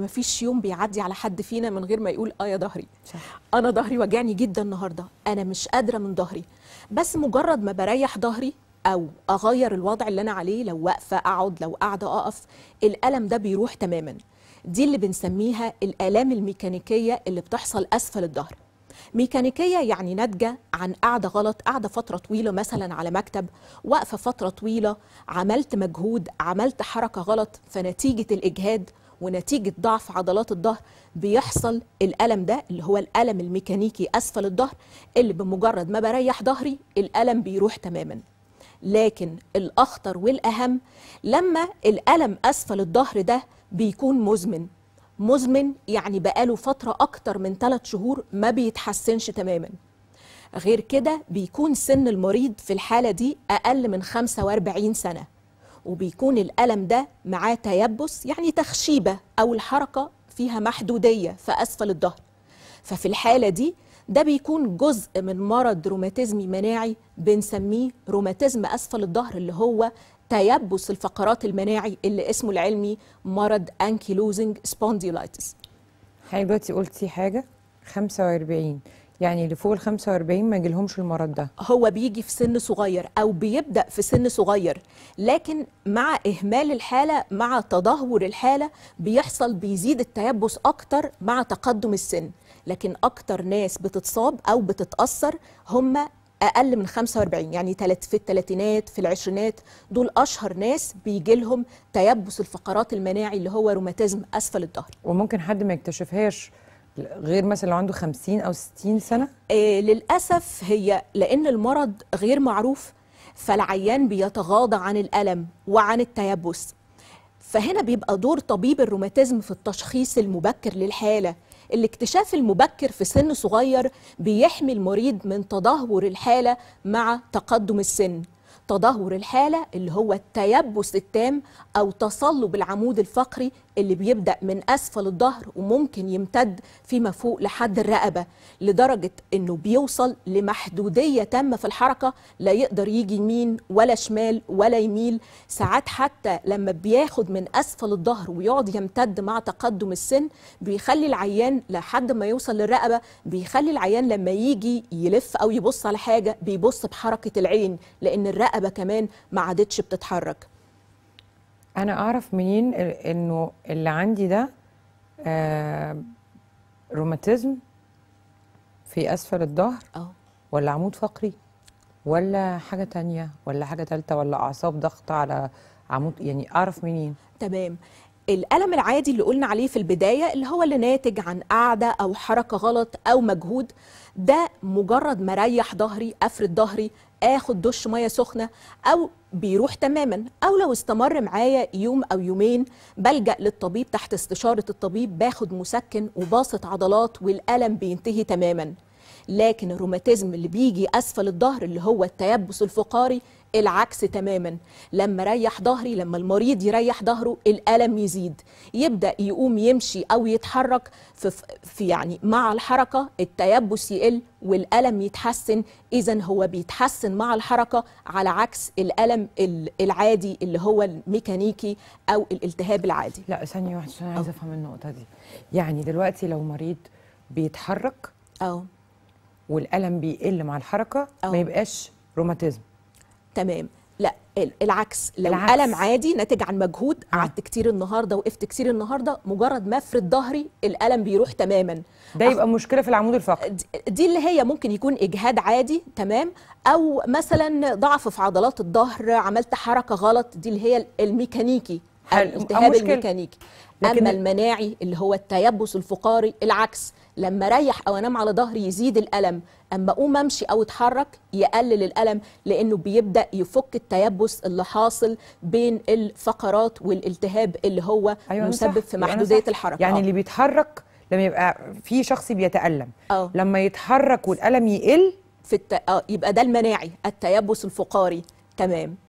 ما فيش يوم بيعدي على حد فينا من غير ما يقول اه يا ظهري آه انا ظهري وجعني جدا النهارده انا مش قادره من ظهري بس مجرد ما بريح ظهري او اغير الوضع اللي انا عليه لو واقفه اقعد لو قاعده اقف الالم ده بيروح تماما دي اللي بنسميها الالام الميكانيكيه اللي بتحصل اسفل الظهر ميكانيكيه يعني ناتجه عن قاعده غلط قاعده فتره طويله مثلا على مكتب واقفه فتره طويله عملت مجهود عملت حركه غلط فنتيجه الاجهاد ونتيجه ضعف عضلات الظهر بيحصل الالم ده اللي هو الالم الميكانيكي اسفل الظهر اللي بمجرد ما بريح ظهري الالم بيروح تماما لكن الاخطر والاهم لما الالم اسفل الظهر ده بيكون مزمن مزمن يعني بقاله فتره اكتر من 3 شهور ما بيتحسنش تماما غير كده بيكون سن المريض في الحالة دي أقل من 45 سنة وبيكون الألم ده معاه تيبس يعني تخشيبة أو الحركة فيها محدودية في أسفل الظهر ففي الحالة دي ده بيكون جزء من مرض روماتيزمي مناعي بنسميه روماتيزم أسفل الظهر اللي هو تيبس الفقرات المناعي اللي اسمه العلمي مرض أنكيلوزنج سبونديلايتس حضرتك قلتي حاجة 45 يعني اللي فوق ال 45 ما يجيلهمش المرض ده هو بيجي في سن صغير او بيبدا في سن صغير لكن مع اهمال الحاله مع تدهور الحاله بيحصل بيزيد التيبس اكتر مع تقدم السن لكن اكتر ناس بتتصاب او بتتاثر هم اقل من 45 يعني في الثلاثينات في العشرينات دول اشهر ناس بيجي لهم تيبس الفقرات المناعي اللي هو روماتيزم اسفل الظهر وممكن حد ما يكتشفهاش غير مثلا لو عنده 50 او 60 سنه آه، للاسف هي لان المرض غير معروف فالعيان بيتغاضى عن الالم وعن التيبس فهنا بيبقى دور طبيب الروماتيزم في التشخيص المبكر للحاله الاكتشاف المبكر في سن صغير بيحمي المريض من تدهور الحاله مع تقدم السن تدهور الحالة اللي هو التيبس التام أو تصلب العمود الفقري اللي بيبدأ من أسفل الظهر وممكن يمتد فيما فوق لحد الرقبة لدرجة أنه بيوصل لمحدودية تامة في الحركة لا يقدر يجي يمين ولا شمال ولا يميل ساعات حتى لما بياخد من أسفل الظهر ويقعد يمتد مع تقدم السن بيخلي العيان لحد ما يوصل للرقبة بيخلي العيان لما يجي يلف أو يبص على حاجة بيبص بحركة العين لأن الرقبة الرقبه كمان ما عادتش بتتحرك انا اعرف منين انه اللي عندي ده آه روماتيزم في اسفل الظهر أه. ولا عمود فقري ولا حاجه تانية ولا حاجه ثالثه ولا اعصاب ضغط على عمود يعني اعرف منين تمام الألم العادي اللي قلنا عليه في البداية اللي هو اللي ناتج عن قعدة أو حركة غلط أو مجهود ده مجرد ما ريح ظهري أفرد ظهري آخد دش مية سخنة أو بيروح تماما أو لو استمر معايا يوم أو يومين بلجأ للطبيب تحت استشارة الطبيب باخد مسكن وباسط عضلات والألم بينتهي تماما لكن الروماتيزم اللي بيجي أسفل الظهر اللي هو التيبس الفقاري العكس تماما لما ريح ظهري لما المريض يريح ظهره الالم يزيد يبدا يقوم يمشي او يتحرك في, في يعني مع الحركه التيبس يقل والالم يتحسن اذا هو بيتحسن مع الحركه على عكس الالم العادي اللي هو الميكانيكي او الالتهاب العادي لا ثانيه واحده عشان عايز افهم النقطه دي يعني دلوقتي لو مريض بيتحرك اه والالم بيقل مع الحركه أوه. ما يبقاش روماتيزم تمام لا العكس لو العكس. الم عادي ناتج عن مجهود آه. قعدت كتير النهارده وقفت كتير النهارده مجرد ما افرد ظهري الالم بيروح تماما ده يبقى أخ... مشكله في العمود الفقري دي اللي هي ممكن يكون اجهاد عادي تمام او مثلا ضعف في عضلات الظهر عملت حركه غلط دي اللي هي الميكانيكي الالتهاب الميكانيكي اما المناعي اللي هو التيبس الفقاري العكس لما اريح او انام على ظهري يزيد الالم اما اقوم امشي او اتحرك يقلل الالم لانه بيبدا يفك التيبس اللي حاصل بين الفقرات والالتهاب اللي هو أيوة مسبب في يعني محدوديه الحركه يعني أوه. اللي بيتحرك لما يبقى في شخص بيتالم أوه. لما يتحرك والالم يقل في الت... آه يبقى ده المناعي التيبس الفقاري تمام